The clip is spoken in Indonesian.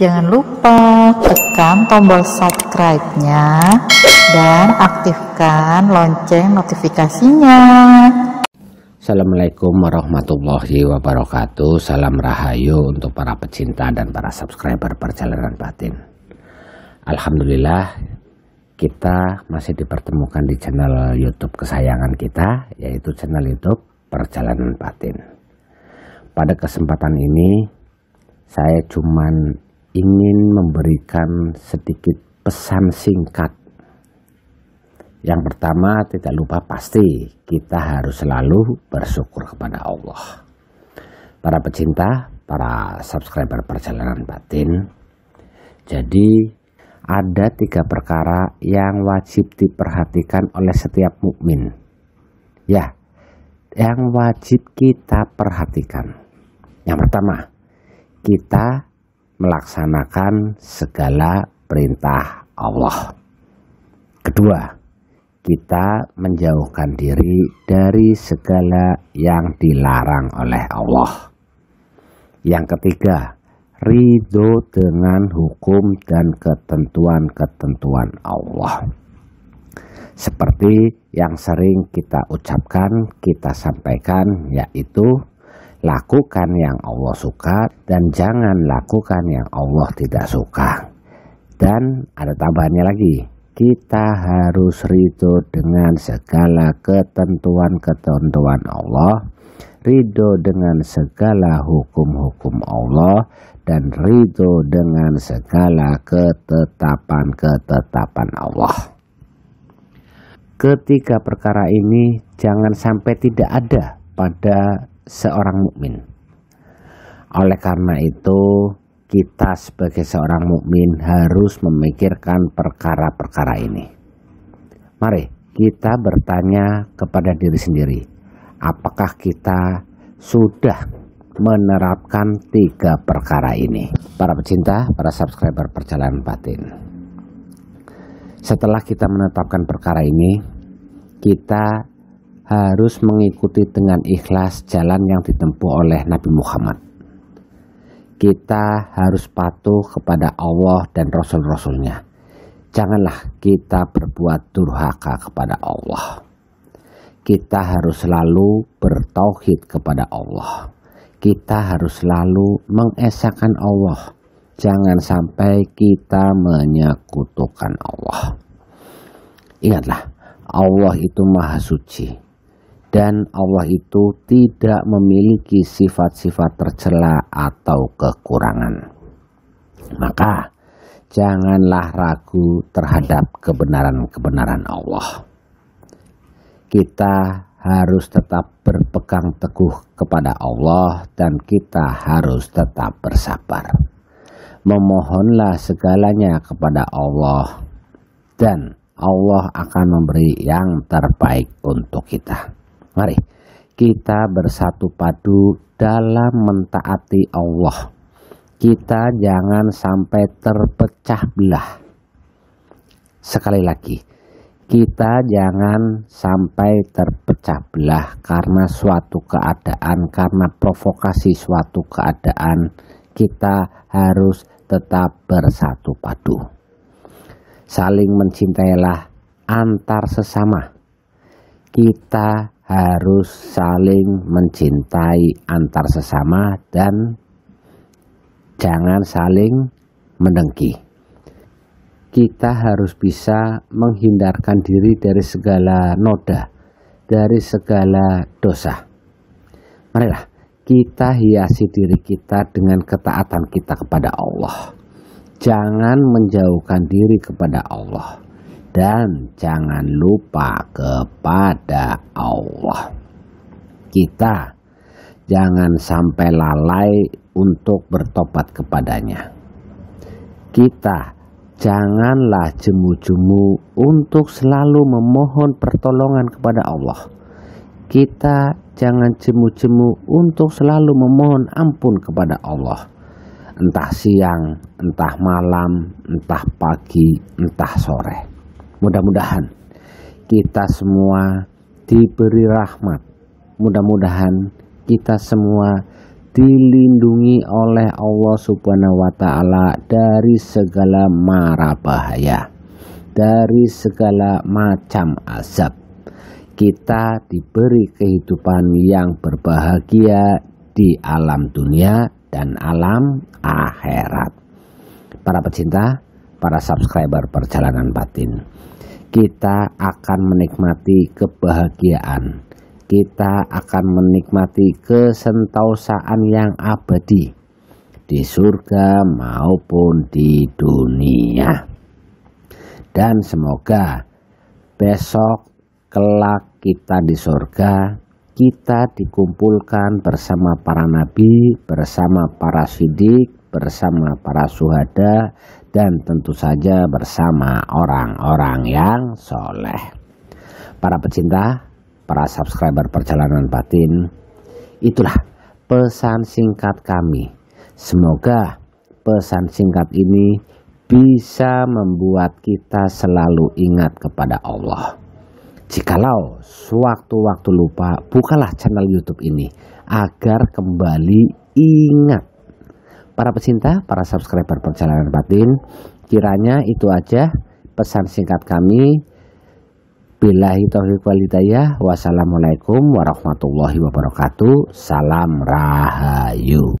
Jangan lupa tekan tombol subscribe-nya dan aktifkan lonceng notifikasinya. Assalamualaikum warahmatullahi wabarakatuh. Salam rahayu untuk para pecinta dan para subscriber perjalanan batin. Alhamdulillah kita masih dipertemukan di channel YouTube kesayangan kita yaitu channel YouTube Perjalanan Batin. Pada kesempatan ini saya cuman ingin memberikan sedikit pesan singkat. Yang pertama, tidak lupa pasti kita harus selalu bersyukur kepada Allah. Para pecinta, para subscriber perjalanan batin. Jadi, ada tiga perkara yang wajib diperhatikan oleh setiap mukmin. Ya, yang wajib kita perhatikan. Yang pertama, kita melaksanakan segala perintah Allah. Kedua, kita menjauhkan diri dari segala yang dilarang oleh Allah. Yang ketiga, ridho dengan hukum dan ketentuan-ketentuan Allah. Seperti yang sering kita ucapkan, kita sampaikan, yaitu lakukan yang Allah suka dan jangan lakukan yang Allah tidak suka. Dan ada tambahannya lagi, kita harus ridho dengan segala ketentuan-ketentuan Allah, ridho dengan segala hukum-hukum Allah, dan ridho dengan segala ketetapan-ketetapan Allah. Ketiga perkara ini jangan sampai tidak ada pada seorang mukmin. Oleh karena itu, kita sebagai seorang mukmin harus memikirkan perkara-perkara ini. Mari kita bertanya kepada diri sendiri, apakah kita sudah menerapkan tiga perkara ini? Para pecinta, para subscriber perjalanan batin. Setelah kita menetapkan perkara ini, kita harus mengikuti dengan ikhlas jalan yang ditempuh oleh Nabi Muhammad. Kita harus patuh kepada Allah dan Rasul-Rasulnya. Janganlah kita berbuat durhaka kepada Allah. Kita harus selalu bertauhid kepada Allah. Kita harus selalu mengesahkan Allah. Jangan sampai kita menyekutukan Allah. Ingatlah, Allah itu maha suci dan Allah itu tidak memiliki sifat-sifat tercela atau kekurangan. Maka janganlah ragu terhadap kebenaran-kebenaran Allah. Kita harus tetap berpegang teguh kepada Allah dan kita harus tetap bersabar. Memohonlah segalanya kepada Allah dan Allah akan memberi yang terbaik untuk kita. Mari kita bersatu padu dalam mentaati Allah. Kita jangan sampai terpecah belah. Sekali lagi, kita jangan sampai terpecah belah karena suatu keadaan, karena provokasi suatu keadaan. Kita harus tetap bersatu padu. Saling mencintailah antar sesama. Kita harus saling mencintai antar sesama dan jangan saling mendengki. Kita harus bisa menghindarkan diri dari segala noda, dari segala dosa. Marilah kita hiasi diri kita dengan ketaatan kita kepada Allah. Jangan menjauhkan diri kepada Allah dan jangan lupa kepada Allah. Kita jangan sampai lalai untuk bertobat kepadanya. Kita janganlah jemu-jemu untuk selalu memohon pertolongan kepada Allah. Kita jangan jemu-jemu untuk selalu memohon ampun kepada Allah. Entah siang, entah malam, entah pagi, entah sore Mudah-mudahan kita semua diberi rahmat. Mudah-mudahan kita semua dilindungi oleh Allah Subhanahu wa taala dari segala mara bahaya, dari segala macam azab. Kita diberi kehidupan yang berbahagia di alam dunia dan alam akhirat. Para pecinta, para subscriber perjalanan batin kita akan menikmati kebahagiaan. Kita akan menikmati kesentausaan yang abadi di surga maupun di dunia. Dan semoga besok kelak kita di surga, kita dikumpulkan bersama para nabi, bersama para sidik, bersama para suhada dan tentu saja bersama orang-orang yang soleh. Para pecinta, para subscriber perjalanan batin, itulah pesan singkat kami. Semoga pesan singkat ini bisa membuat kita selalu ingat kepada Allah. Jikalau sewaktu-waktu lupa, bukalah channel YouTube ini agar kembali ingat Para pecinta, para subscriber perjalanan batin, kiranya itu aja pesan singkat kami. Bila taufiq wal hidayah. Wassalamualaikum warahmatullahi wabarakatuh. Salam rahayu.